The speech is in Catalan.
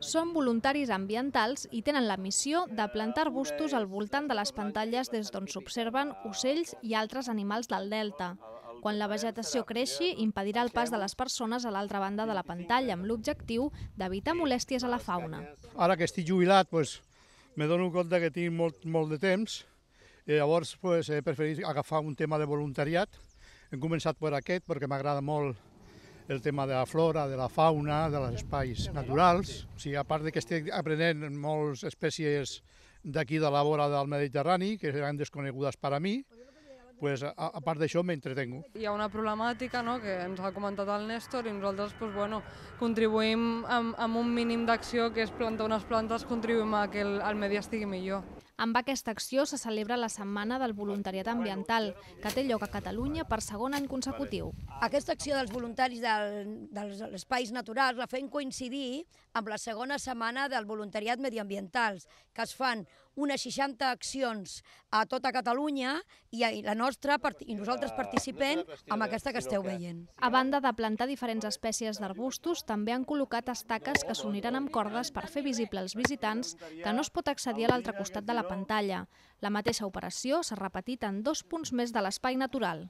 Són voluntaris ambientals i tenen la missió de plantar arbustos al voltant de les pantalles des d'on s'observen ocells i altres animals del delta. Quan la vegetació creixi, impedirà el pas de les persones a l'altra banda de la pantalla amb l'objectiu d'evitar molèsties a la fauna. Ara que estic jubilat, doncs, me dono compte que tinc molt, molt de temps, i eh, llavors doncs, he preferit agafar un tema de voluntariat. He començat per aquest perquè m'agrada molt el tema de la flora, de la fauna, de les espais naturals. O sigui, a part de que estic aprenent moltes espècies d'aquí de la vora del Mediterrani, que seran desconegudes per a mi, pues, a, a part d'això m'entretengo. Hi ha una problemàtica no?, que ens ha comentat el Néstor i nosaltres pues, bueno, contribuïm amb, amb un mínim d'acció que és plantar unes plantes, contribuïm a que el, el medi estigui millor. Amb aquesta acció se celebra la Setmana del Voluntariat Ambiental, que té lloc a Catalunya per segon any consecutiu. Aquesta acció dels voluntaris del, dels espais naturals la fem coincidir amb la segona setmana del voluntariat mediambientals, que es fan unes 60 accions a tota Catalunya i, i la nostra i nosaltres participem amb aquesta que esteu veient. A banda de plantar diferents espècies d'arbustos, també han col·locat estaques que s'uniran amb cordes per fer visible als visitants que no es pot accedir a l'altre costat de la pantalla. La mateixa operació s'ha repetit en dos punts més de l'espai natural.